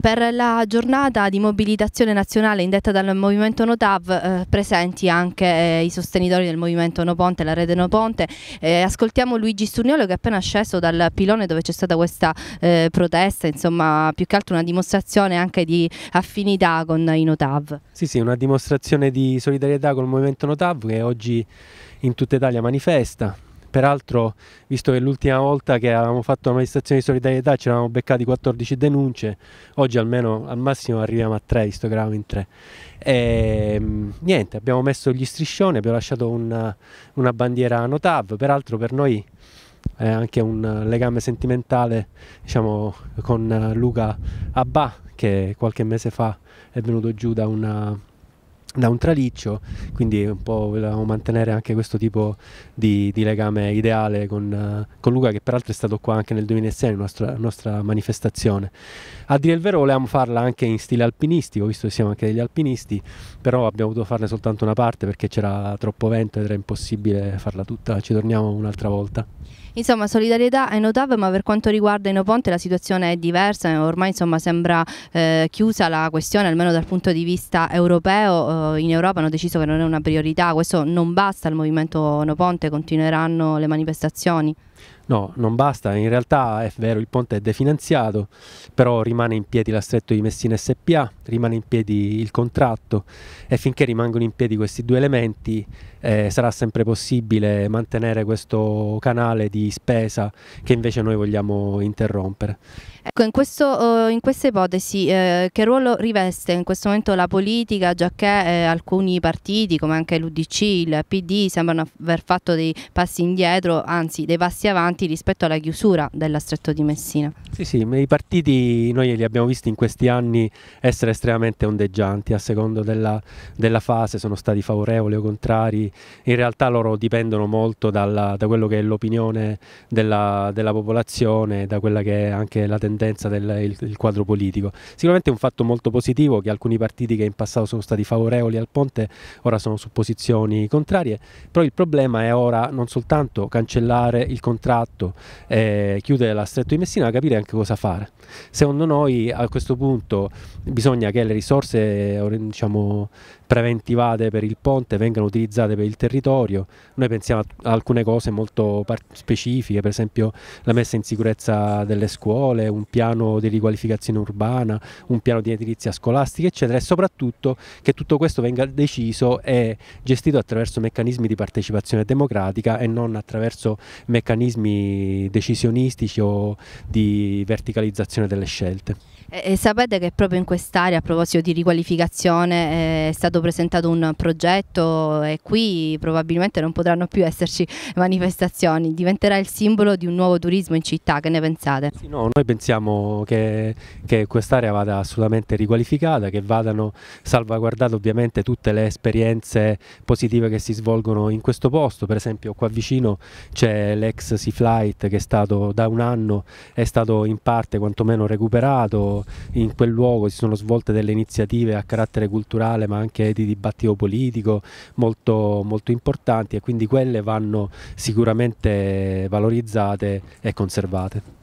Per la giornata di mobilitazione nazionale indetta dal Movimento Notav, eh, presenti anche eh, i sostenitori del Movimento No Ponte, la rete No Ponte, eh, ascoltiamo Luigi Sturniolo che è appena sceso dal pilone dove c'è stata questa eh, protesta, insomma più che altro una dimostrazione anche di affinità con i Notav. Sì, sì, una dimostrazione di solidarietà con il Movimento Notav che oggi in tutta Italia manifesta, peraltro visto che l'ultima volta che avevamo fatto la manifestazione di solidarietà ci eravamo beccati 14 denunce, oggi almeno al massimo arriviamo a 3 visto che eravamo in 3. E, ehm, niente, abbiamo messo gli striscioni, abbiamo lasciato una, una bandiera NOTAV, peraltro per noi è anche un legame sentimentale diciamo, con Luca Abba che qualche mese fa è venuto giù da una da un traliccio, quindi un po' volevamo mantenere anche questo tipo di, di legame ideale con, eh, con, Luca che peraltro è stato qua anche nel 2006 nella nostra, nostra, manifestazione. A dire il vero volevamo farla anche in stile alpinistico, visto che siamo anche degli alpinisti, però abbiamo dovuto farne soltanto una parte perché c'era troppo vento ed era impossibile farla tutta, ci torniamo un'altra volta. Insomma, solidarietà ai NoTav, ma per quanto riguarda i Noponte la situazione è diversa, eh, ormai insomma, sembra eh, chiusa la questione, almeno dal punto di vista europeo, eh, in Europa hanno deciso che non è una priorità, questo non basta al movimento Noponte, continueranno le manifestazioni. No, non basta, in realtà è vero il ponte è definanziato, però rimane in piedi la stretto di Messina SPA, rimane in piedi il contratto e finché rimangono in piedi questi due elementi eh, sarà sempre possibile mantenere questo canale di spesa che invece noi vogliamo interrompere. Ecco, in, questo, oh, in questa ipotesi eh, che ruolo riveste in questo momento la politica, giacché eh, alcuni partiti come anche l'UDC, il PD sembrano aver fatto dei passi indietro, anzi dei passi avanti rispetto alla chiusura della Stretto di Messina? Sì, sì, i partiti noi li abbiamo visti in questi anni essere estremamente ondeggianti a secondo della, della fase, sono stati favorevoli o contrari, in realtà loro dipendono molto dalla, da quello che è l'opinione della, della popolazione, da quella che è anche la tendenza tendenza del il, il quadro politico. Sicuramente è un fatto molto positivo che alcuni partiti che in passato sono stati favorevoli al ponte ora sono su posizioni contrarie, però il problema è ora non soltanto cancellare il contratto, eh, chiudere la stretto di Messina, ma capire anche cosa fare. Secondo noi a questo punto bisogna che le risorse diciamo, preventivate per il ponte vengano utilizzate per il territorio. Noi pensiamo a alcune cose molto specifiche, per esempio la messa in sicurezza delle scuole, un un piano di riqualificazione urbana, un piano di edilizia scolastica, eccetera, e soprattutto che tutto questo venga deciso e gestito attraverso meccanismi di partecipazione democratica e non attraverso meccanismi decisionistici o di verticalizzazione delle scelte. E sapete che proprio in quest'area, a proposito di riqualificazione, eh, è stato presentato un progetto e qui probabilmente non potranno più esserci manifestazioni, diventerà il simbolo di un nuovo turismo in città, che ne pensate? Sì, no, noi pensiamo pensiamo che, che quest'area vada assolutamente riqualificata, che vadano salvaguardate ovviamente tutte le esperienze positive che si svolgono in questo posto, per esempio qua vicino c'è l'ex Sea Flight che è stato da un anno, è stato in parte quantomeno recuperato, in quel luogo si sono svolte delle iniziative a carattere culturale ma anche di dibattito politico molto, molto importanti e quindi quelle vanno sicuramente valorizzate e conservate.